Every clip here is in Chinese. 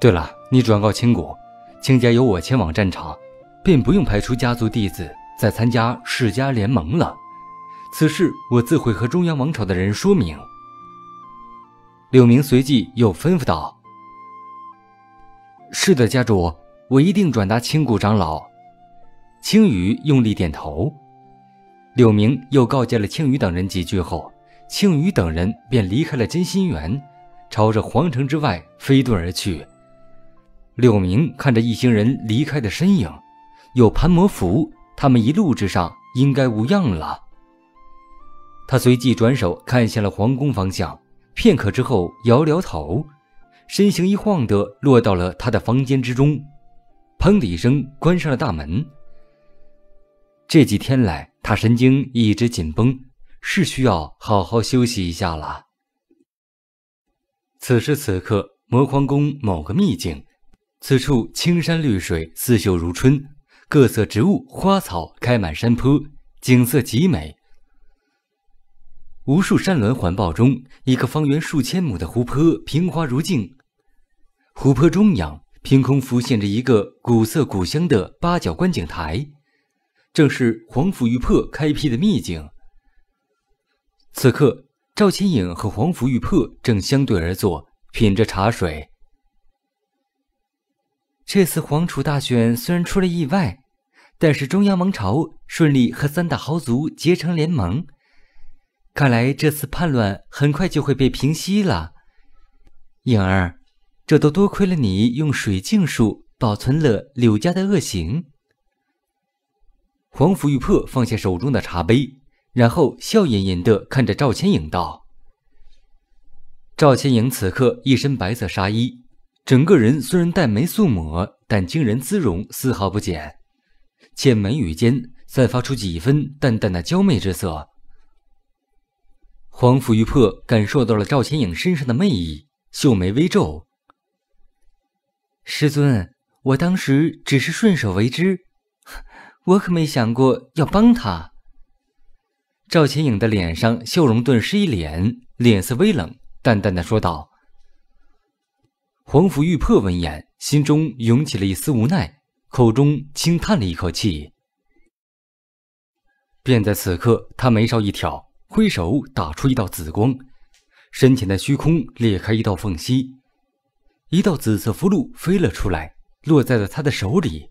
对了，你转告青谷，青家由我前往战场，便不用派出家族弟子再参加世家联盟了。此事我自会和中央王朝的人说明。柳明随即又吩咐道：“是的，家主，我一定转达青谷长老。”青羽用力点头。柳明又告诫了青羽等人几句后，青羽等人便离开了真心园，朝着皇城之外飞遁而去。柳明看着一行人离开的身影，有盘魔符，他们一路之上应该无恙了。他随即转手看向了皇宫方向，片刻之后摇摇头，身形一晃的落到了他的房间之中，砰的一声关上了大门。这几天来他神经一直紧绷，是需要好好休息一下了。此时此刻，魔皇宫某个秘境。此处青山绿水，似秀如春；各色植物、花草开满山坡，景色极美。无数山峦环抱中，一个方圆数千亩的湖泊平滑如镜。湖泊中央，凭空浮现着一个古色古香的八角观景台，正是黄甫玉珀开辟的秘境。此刻，赵千影和黄甫玉珀正相对而坐，品着茶水。这次皇储大选虽然出了意外，但是中央王朝顺利和三大豪族结成联盟，看来这次叛乱很快就会被平息了。颖儿，这都多亏了你用水镜术保存了柳家的恶行。皇甫玉珀放下手中的茶杯，然后笑吟吟的看着赵倩影道：“赵倩影，此刻一身白色纱衣。”整个人虽然淡眉素抹，但惊人姿容丝毫不减，且眉宇间散发出几分淡淡的娇媚之色。皇甫玉珀感受到了赵钱颖身上的魅意，秀眉微皱：“师尊，我当时只是顺手为之，我可没想过要帮他。”赵钱颖的脸上笑容顿时一脸，脸色微冷，淡淡的说道。黄甫玉破闻言，心中涌起了一丝无奈，口中轻叹了一口气。便在此刻，他眉梢一挑，挥手打出一道紫光，身前的虚空裂开一道缝隙，一道紫色符箓飞了出来，落在了他的手里。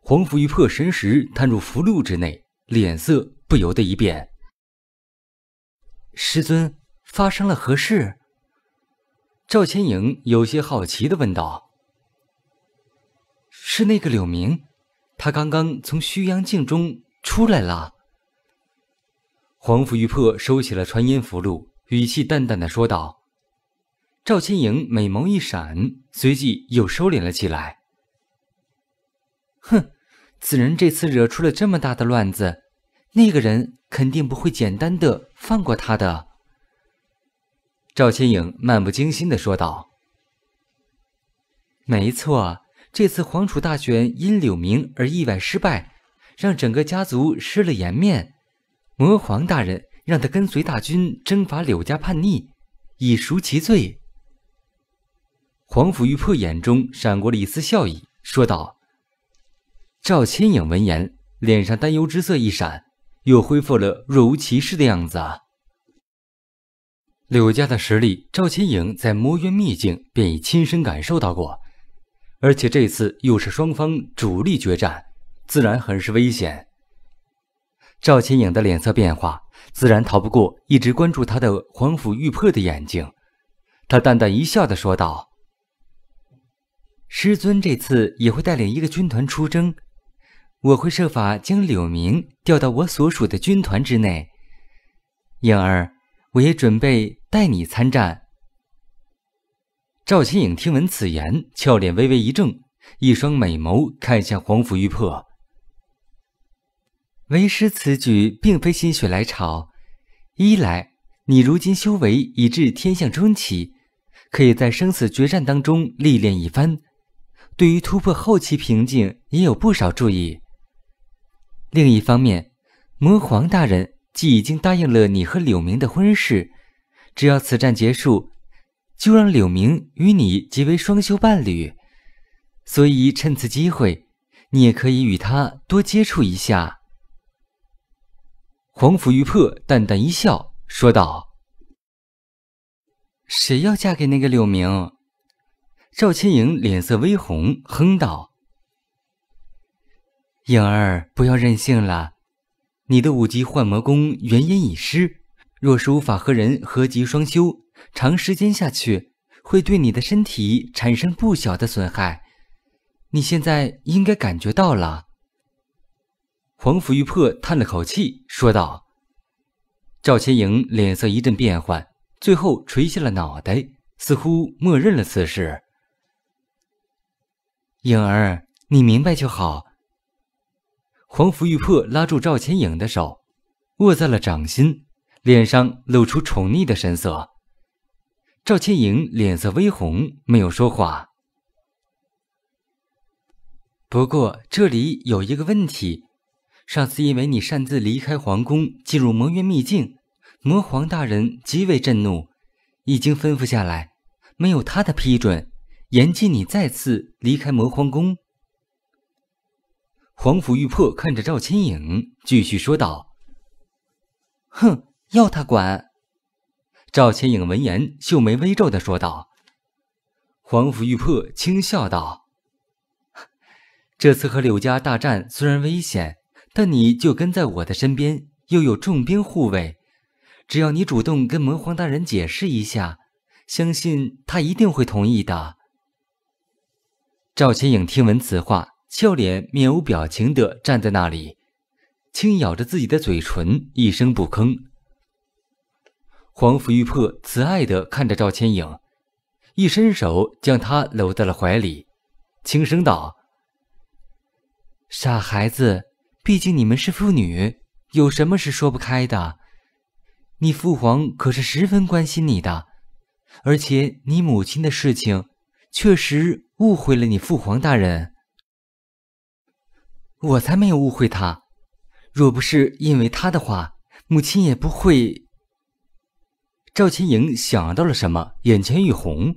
黄甫玉破神识探入符箓之内，脸色不由得一变：“师尊，发生了何事？”赵千影有些好奇的问道：“是那个柳明，他刚刚从虚阳境中出来了。”黄甫玉破收起了传音符箓，语气淡淡的说道。赵千影美眸一闪，随即又收敛了起来。哼，此人这次惹出了这么大的乱子，那个人肯定不会简单的放过他的。赵千影漫不经心的说道：“没错，这次皇储大选因柳明而意外失败，让整个家族失了颜面。魔皇大人让他跟随大军征伐柳家叛逆，以赎其罪。”黄甫玉破眼中闪过了一丝笑意，说道：“赵千影闻言，脸上担忧之色一闪，又恢复了若无其事的样子。”柳家的实力，赵钱颖在魔渊秘境便已亲身感受到过，而且这次又是双方主力决战，自然很是危险。赵钱颖的脸色变化，自然逃不过一直关注他的皇甫玉珀的眼睛。他淡淡一笑的说道：“师尊这次也会带领一个军团出征，我会设法将柳明调到我所属的军团之内。”颖儿。我也准备带你参战。赵清影听闻此言，俏脸微微一怔，一双美眸看向皇甫玉魄。为师此举并非心血来潮，一来你如今修为已至天象中期，可以在生死决战当中历练一番，对于突破后期瓶颈也有不少注意。另一方面，魔皇大人。既已经答应了你和柳明的婚事，只要此战结束，就让柳明与你结为双修伴侣。所以趁此机会，你也可以与他多接触一下。”皇甫玉珀淡淡一笑，说道：“谁要嫁给那个柳明？”赵千影脸色微红，哼道：“颖儿，不要任性了。”你的五级幻魔功元因已失，若是无法和人合集双修，长时间下去会对你的身体产生不小的损害。你现在应该感觉到了。”皇甫玉珀叹了口气说道。赵千影脸色一阵变幻，最后垂下了脑袋，似乎默认了此事。“颖儿，你明白就好。”皇甫玉珀拉住赵千影的手，握在了掌心，脸上露出宠溺的神色。赵千影脸色微红，没有说话。不过这里有一个问题：上次因为你擅自离开皇宫，进入魔渊秘境，魔皇大人极为震怒，已经吩咐下来，没有他的批准，严禁你再次离开魔皇宫。皇甫玉魄看着赵千影，继续说道：“哼，要他管。”赵千影闻言，秀眉微皱的说道。皇甫玉魄轻笑道：“这次和柳家大战虽然危险，但你就跟在我的身边，又有重兵护卫，只要你主动跟魔皇大人解释一下，相信他一定会同意的。”赵千影听闻此话。俏脸面无表情的站在那里，轻咬着自己的嘴唇，一声不吭。皇甫玉珀慈爱的看着赵千影，一伸手将她搂在了怀里，轻声道：“傻孩子，毕竟你们是父女，有什么是说不开的？你父皇可是十分关心你的，而且你母亲的事情，确实误会了你父皇大人。”我才没有误会他，若不是因为他的话，母亲也不会。赵千影想到了什么，眼前一红。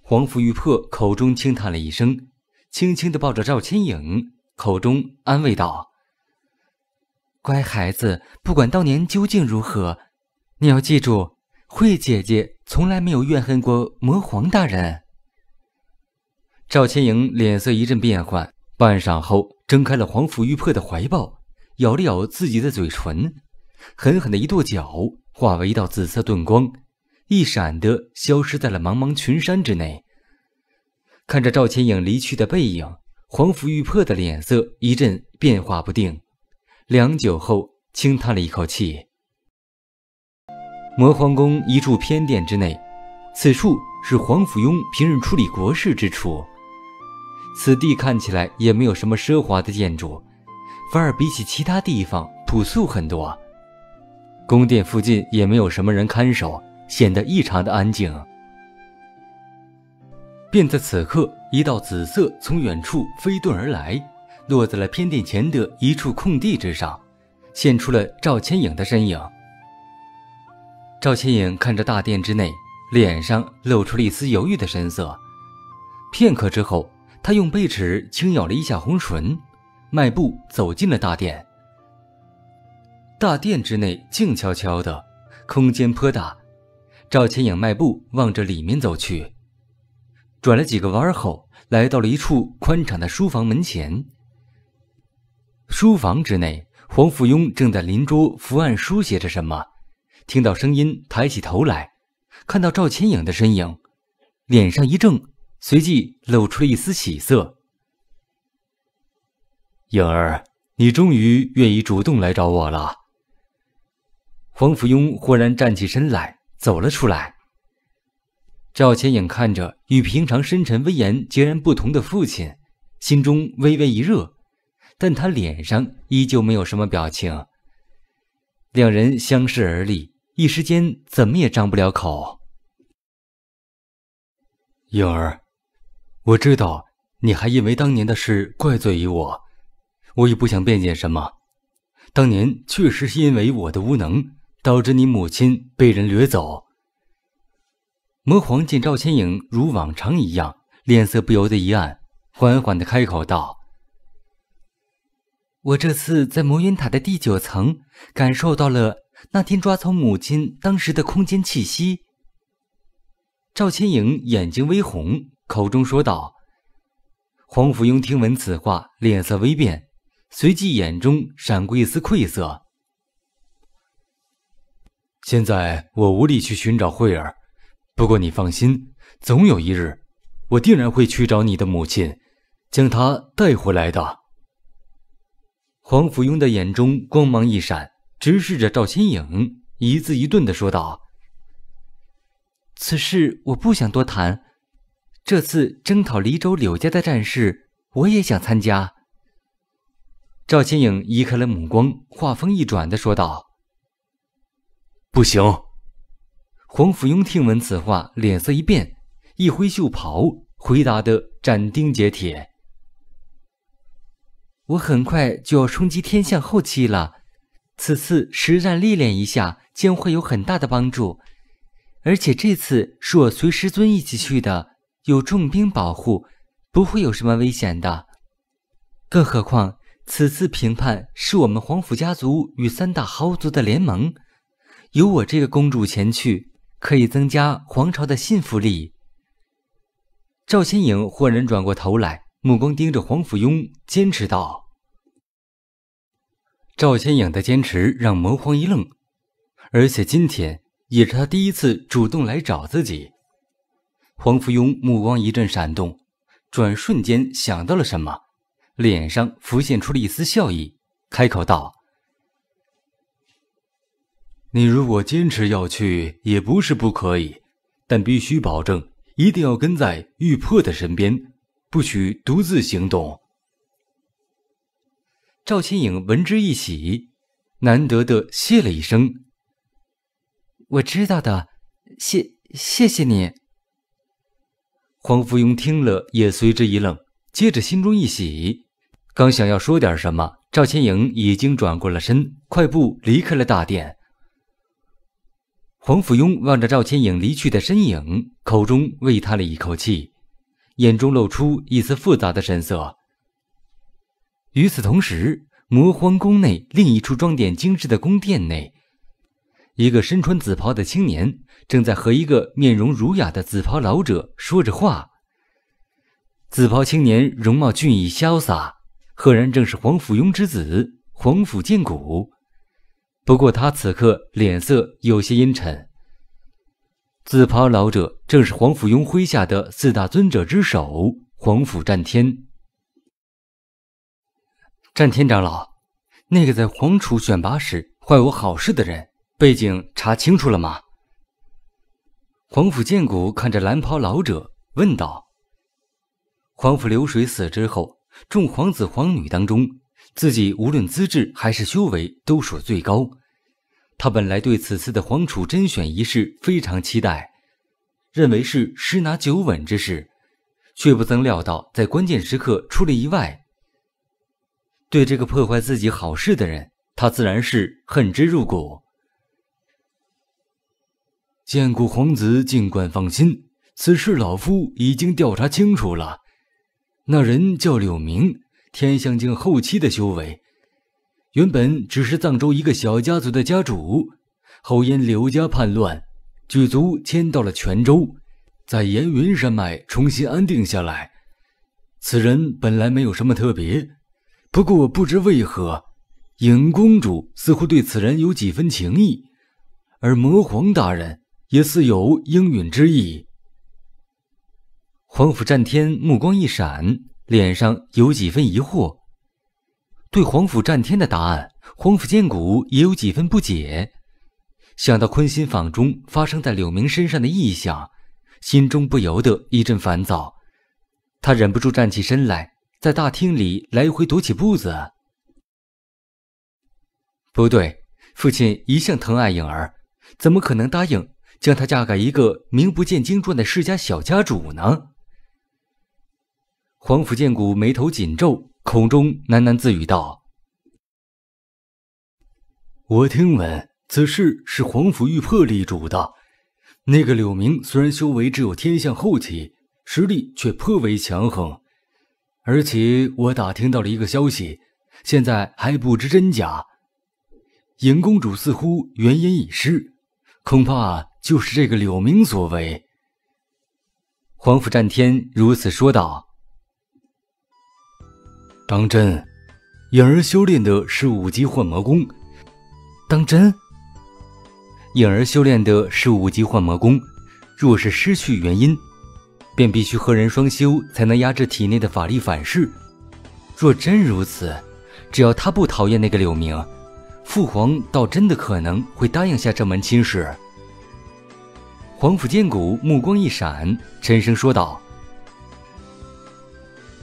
黄甫玉珀口中轻叹了一声，轻轻的抱着赵千影，口中安慰道：“乖孩子，不管当年究竟如何，你要记住，慧姐姐从来没有怨恨过魔皇大人。”赵千影脸色一阵变幻。半晌后，睁开了黄甫玉魄的怀抱，咬了咬自己的嘴唇，狠狠的一跺脚，化为一道紫色遁光，一闪的消失在了茫茫群山之内。看着赵千影离去的背影，黄甫玉魄的脸色一阵变化不定，良久后，轻叹了一口气。魔皇宫一处偏殿之内，此处是黄甫庸平日处理国事之处。此地看起来也没有什么奢华的建筑，反而比起其他地方朴素很多。宫殿附近也没有什么人看守，显得异常的安静。便在此刻，一道紫色从远处飞遁而来，落在了偏殿前的一处空地之上，现出了赵千影的身影。赵千影看着大殿之内，脸上露出了一丝犹豫的神色。片刻之后。他用贝尺轻咬了一下红唇，迈步走进了大殿。大殿之内静悄悄的，空间颇大。赵千影迈步往着里面走去，转了几个弯后，来到了一处宽敞的书房门前。书房之内，黄甫庸正在临桌伏案书写着什么，听到声音抬起头来，看到赵千影的身影，脸上一怔。随即露出了一丝喜色。颖儿，你终于愿意主动来找我了。黄甫庸忽然站起身来，走了出来。赵千影看着与平常深沉威严截然不同的父亲，心中微微一热，但他脸上依旧没有什么表情。两人相视而立，一时间怎么也张不了口。颖儿。我知道你还因为当年的事怪罪于我，我也不想辩解什么。当年确实是因为我的无能，导致你母亲被人掠走。魔皇见赵千影如往常一样，脸色不由得一暗，缓缓的开口道：“我这次在魔云塔的第九层，感受到了那天抓走母亲当时的空间气息。”赵千影眼睛微红。口中说道：“黄甫庸听闻此话，脸色微变，随即眼中闪过一丝愧色。现在我无力去寻找慧儿，不过你放心，总有一日，我定然会去找你的母亲，将她带回来的。”黄甫庸的眼中光芒一闪，直视着赵千影，一字一顿的说道：“此事我不想多谈。”这次征讨黎州柳家的战事，我也想参加。赵千影移开了目光，话锋一转的说道：“不行。”黄甫庸听闻此话，脸色一变，一挥袖袍，回答的斩钉截铁：“我很快就要冲击天象后期了，此次实战历练一下，将会有很大的帮助。而且这次是我随师尊一起去的。”有重兵保护，不会有什么危险的。更何况此次平叛是我们皇甫家族与三大豪族的联盟，有我这个公主前去，可以增加皇朝的信服力。赵千影豁然转过头来，目光盯着黄甫庸，坚持道：“赵千影的坚持让魔皇一愣，而且今天也是他第一次主动来找自己。”黄福庸目光一阵闪动，转瞬间想到了什么，脸上浮现出了一丝笑意，开口道：“你如果坚持要去，也不是不可以，但必须保证，一定要跟在玉魄的身边，不许独自行动。”赵千影闻之一喜，难得的谢了一声：“我知道的，谢谢谢你。”黄甫庸听了，也随之一愣，接着心中一喜，刚想要说点什么，赵千影已经转过了身，快步离开了大殿。黄甫庸望着赵千影离去的身影，口中微叹了一口气，眼中露出一丝复杂的神色。与此同时，魔皇宫内另一处装点精致的宫殿内。一个身穿紫袍的青年正在和一个面容儒雅的紫袍老者说着话。紫袍青年容貌俊逸潇洒，赫然正是黄甫庸之子黄甫剑谷。不过他此刻脸色有些阴沉。紫袍老者正是黄甫庸麾下的四大尊者之首黄甫战天。战天长老，那个在皇储选拔时坏我好事的人。背景查清楚了吗？皇甫剑谷看着蓝袍老者问道：“皇甫流水死之后，众皇子皇女当中，自己无论资质还是修为都属最高。他本来对此次的皇储甄选仪式非常期待，认为是十拿九稳之事，却不曾料到在关键时刻出了意外。对这个破坏自己好事的人，他自然是恨之入骨。”见过皇子，尽管放心，此事老夫已经调查清楚了。那人叫柳明，天象境后期的修为，原本只是藏州一个小家族的家主，后因柳家叛乱，举族迁到了泉州，在岩云山脉重新安定下来。此人本来没有什么特别，不过不知为何，影公主似乎对此人有几分情意，而魔皇大人。也似有应允之意。皇甫战天目光一闪，脸上有几分疑惑。对皇甫战天的答案，皇甫剑谷也有几分不解。想到坤心坊中发生在柳明身上的异象，心中不由得一阵烦躁。他忍不住站起身来，在大厅里来回踱起步子。不对，父亲一向疼爱颖儿，怎么可能答应？将她嫁给一个名不见经传的世家小家主呢？皇甫剑谷眉头紧皱，口中喃喃自语道：“我听闻此事是皇甫玉破力主的。那个柳明虽然修为只有天象后期，实力却颇为强横。而且我打听到了一个消息，现在还不知真假。影公主似乎元婴已失，恐怕……”就是这个柳明所为，皇甫战天如此说道。当真，影儿修炼的是五级幻魔功。当真，影儿修炼的是五级幻魔功。若是失去原因，便必须和人双修才能压制体内的法力反噬。若真如此，只要他不讨厌那个柳明，父皇倒真的可能会答应下这门亲事。皇甫剑谷目光一闪，沉声说道：“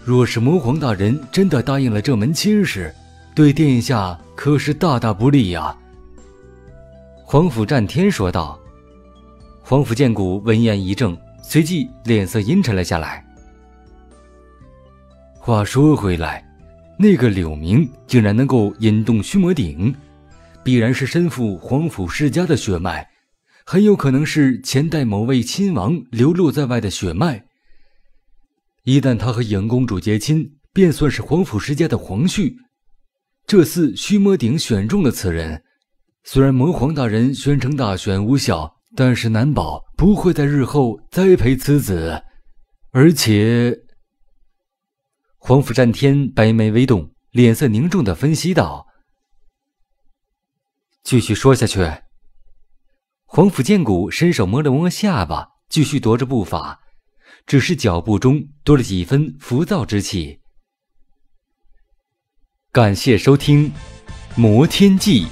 若是魔皇大人真的答应了这门亲事，对殿下可是大大不利呀。”皇甫战天说道。皇甫剑谷闻言一怔，随即脸色阴沉了下来。话说回来，那个柳明竟然能够引动虚魔鼎，必然是身负皇甫世家的血脉。很有可能是前代某位亲王流落在外的血脉。一旦他和影公主结亲，便算是皇甫世家的皇婿。这次须摸顶选中了此人，虽然魔皇大人宣称大选无效，但是难保不会在日后栽培此子。而且，皇甫战天白眉微动，脸色凝重的分析道：“继续说下去。”黄甫剑谷伸手摸了摸下巴，继续踱着步伐，只是脚步中多了几分浮躁之气。感谢收听《摩天记》。